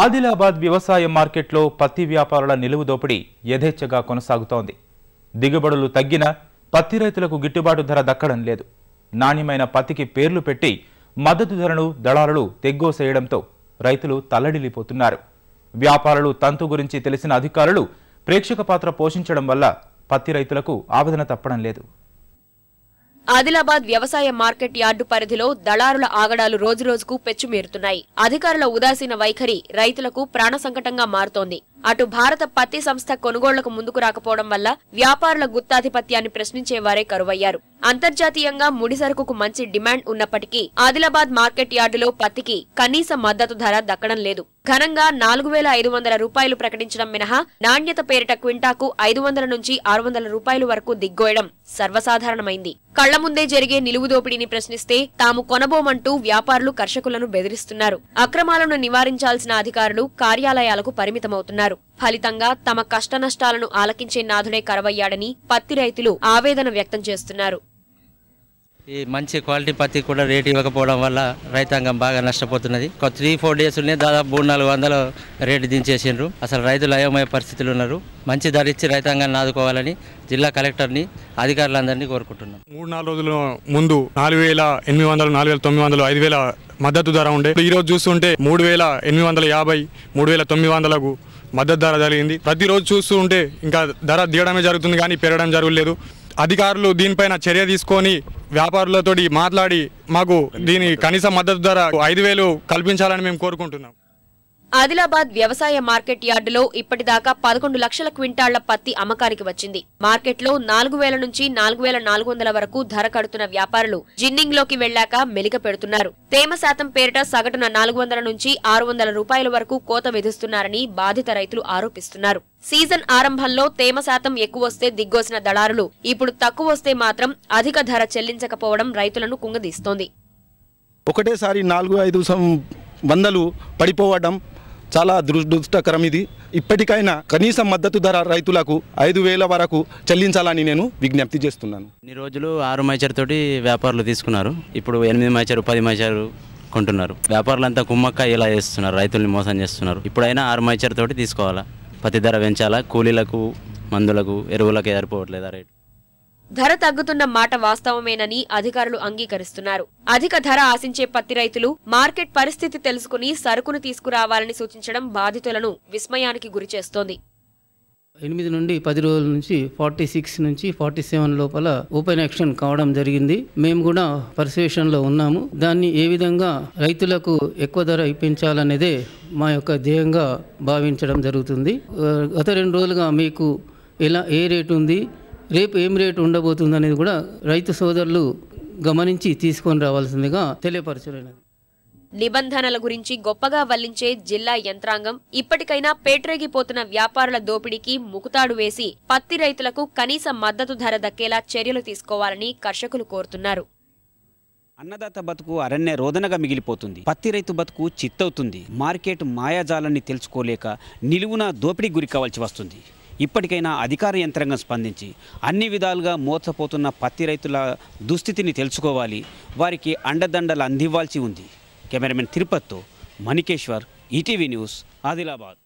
ఆదిలాబాద్ వ్యవసాయ మార్కెట్లో పత్తి వ్యాపారుల నిలువు దోపిడీ యథేచ్ఛగా కొనసాగుతోంది దిగుబడులు తగ్గిన పత్తి రైతులకు గిట్టుబాటు ధర దక్కడం లేదు నాణ్యమైన పత్తికి పేర్లు పెట్టి మద్దతు ధరను దళారులు తెగ్గోసేయడంతో రైతులు తల్లడిల్లిపోతున్నారు వ్యాపారులు తంతు గురించి తెలిసిన అధికారులు ప్రేక్షక పాత్ర పోషించడం వల్ల పత్తి రైతులకు ఆవేదన తప్పడం లేదు ఆదిలాబాద్ వ్యవసాయ మార్కెట్ యార్డు పరిధిలో దళారుల ఆగడాలు రోజురోజుకు పెచ్చుమీరుతున్నాయి అధికారుల ఉదాసీన వైఖరి రైతులకు ప్రాణ సంకటంగా మారుతోంది అటు భారత పత్తి సంస్థ కొనుగోళ్లకు ముందుకు రాకపోవడం వల్ల వ్యాపారుల గుత్తాధిపత్యాన్ని ప్రశ్నించేవారే కరువయ్యారు అంతర్జాతీయంగా ముడి సరుకుకు మంచి డిమాండ్ ఉన్నప్పటికీ ఆదిలాబాద్ మార్కెట్ యార్డులో పత్తికి కనీస మద్దతు ధర దక్కడం లేదు ఘనంగా నాలుగు వేల ఐదు వందల రూపాయలు ప్రకటించడం మినహా నాణ్యత పేరిట క్వింటాకు ఐదు వందల నుంచి ఆరు వందల రూపాయలు వరకు దిగ్గోయడం సర్వసాధారణమైంది కళ్ల ముందే జరిగే నిలువు దోపిడీని ప్రశ్నిస్తే తాము కొనబోమంటూ వ్యాపారులు కర్షకులను బెదిరిస్తున్నారు అక్రమాలను నివారించాల్సిన అధికారులు కార్యాలయాలకు పరిమితమవుతున్నారు చేశారు ఫలితంగా తమ కష్ట నష్టాలను ఆలకించే నాథుడే కరవయ్యాడని పత్తి రైతులు ఆవేదన వ్యక్తం చేస్తున్నారు ఈ మంచి క్వాలిటీ పత్తి కూడా రేటు ఇవ్వకపోవడం వల్ల రైతాంగం బాగా నష్టపోతున్నది ఒక త్రీ ఫోర్ డేస్ డేస్లోనే దాదాపు మూడు నాలుగు వందలు రేటు దించేసిండ్రు అసలు రైతులు అయోమయ పరిస్థితులు ఉన్నారు మంచి ధర ఇచ్చి రైతాంగాన్ని ఆదుకోవాలని జిల్లా కలెక్టర్ని అధికారులందరినీ కోరుకుంటున్నాం మూడు నాలుగు రోజుల ముందు నాలుగు వేల ఎనిమిది వందలు నాలుగు వేల తొమ్మిది వందలు ఐదు వేల మద్దతు ధర ఉండే ఈరోజు చూస్తుంటే మూడు వేల ఎనిమిది వందల యాభై మూడు వేల తొమ్మిది వందలకు మద్దతు ధర జరిగింది ప్రతిరోజు చూస్తూ ఉంటే ఇంకా ధర దిగడమే జరుగుతుంది కానీ పెరగడం జరగలేదు అధికారులు దీనిపైన చర్య తీసుకొని వ్యాపారులతోటి మాట్లాడి మాకు దీని కనీస మద్దతు ధర ఐదు వేలు కల్పించాలని మేము కోరుకుంటున్నాం ఆదిలాబాద్ వ్యవసాయ మార్కెట్ యార్డులో ఇప్పటిదాకా పదకొండు లక్షల క్వింటాళ్ల పత్తి అమ్మకానికి వచ్చింది మార్కెట్లో నాలుగు వేల నుంచి నాలుగు వేల నాలుగు వందల వరకు ధర కడుతున్న వ్యాపారులు జిన్నింగ్ లోకి వెళ్లాక మెలిక పెడుతున్నారు తేమ శాతం పేరిట సగటున నాలుగు వందల నుంచి ఆరు వందల రూపాయల వరకు కోత విధిస్తున్నారని బాధిత రైతులు ఆరోపిస్తున్నారు సీజన్ ఆరంభంలో తేమ శాతం ఎక్కువ వస్తే దిగ్గోసిన దళారులు ఇప్పుడు తక్కువ వస్తే మాత్రం అధిక ధర చెల్లించకపోవడం రైతులను కుంగదీస్తోంది ఒకటేసారి నాలుగు ఐదు వందలు పడిపోవడం చాలా దురదృష్టకరం ఇది ఇప్పటికైనా కనీసం మద్దతు ధర రైతులకు ఐదు వేల వరకు చెల్లించాలని నేను విజ్ఞప్తి చేస్తున్నాను ఇన్ని రోజులు ఆరు మైచర్ తోటి వ్యాపారులు తీసుకున్నారు ఇప్పుడు ఎనిమిది మైచర్ పది మైచారు కొంటున్నారు వ్యాపారులంతా కుమ్మక్క ఇలా చేస్తున్నారు రైతుల్ని మోసం చేస్తున్నారు ఇప్పుడైనా ఆరు మైచర్ తోటి తీసుకోవాలా పత్తి ధర పెంచాలా కూలీలకు మందులకు ఎరువులకు సరిపోవట్లేదా రేటు ధర తగ్గుతున్న మాట వాస్తవమేనని అధికారులు అంగీకరిస్తున్నారు అధిక ధర ఆశించే పత్తి రైతులు మార్కెట్ పరిస్థితి తెలుసుకుని సరుకును తీసుకురావాలని సూచించడం బాధితులను విస్మయానికి గురిచేస్తోంది ఎనిమిది నుండి పది రోజుల నుంచి ఫార్టీ సిక్స్ నుంచి ఫార్టీ సెవెన్ లోపల ఓపెన్ యాక్షన్ కావడం జరిగింది మేము కూడా లో ఉన్నాము దాన్ని ఏ విధంగా రైతులకు ఎక్కువ ధర ఇప్పించాలనేదే మా యొక్క ధ్యేయంగా భావించడం జరుగుతుంది గత రెండు రోజులుగా మీకు ఎలా ఏ రేటు ఉంది రేపు ఏం రేటు ఉండబోతుంది అనేది కూడా రైతు సోదరులు గమనించి తీసుకొని రావాల్సిందిగా తెలియపరచలేదు నిబంధనల గురించి గొప్పగా వల్లించే జిల్లా యంత్రాంగం ఇప్పటికైనా పేటరేగిపోతున్న వ్యాపారుల దోపిడీకి ముకుతాడు వేసి పత్తి రైతులకు కనీస మద్దతు ధర దక్కేలా చర్యలు తీసుకోవాలని కర్షకులు కోరుతున్నారు అన్నదాత బతుకు అరణ్య రోదనగా మిగిలిపోతుంది పత్తి రైతు బతుకు చిత్తవుతుంది మార్కెట్ మాయాజాలాన్ని తెలుసుకోలేక నిలువున దోపిడీ గురి కావాల్సి వస్తుంది ఇప్పటికైనా అధికార యంత్రాంగం స్పందించి అన్ని విధాలుగా మోసపోతున్న పత్తి రైతుల దుస్థితిని తెలుసుకోవాలి వారికి అండదండలు అందివ్వాల్సి ఉంది కెమెరామెన్ తిరుపతితో మణికేశ్వర్ ఈటీవీ న్యూస్ ఆదిలాబాద్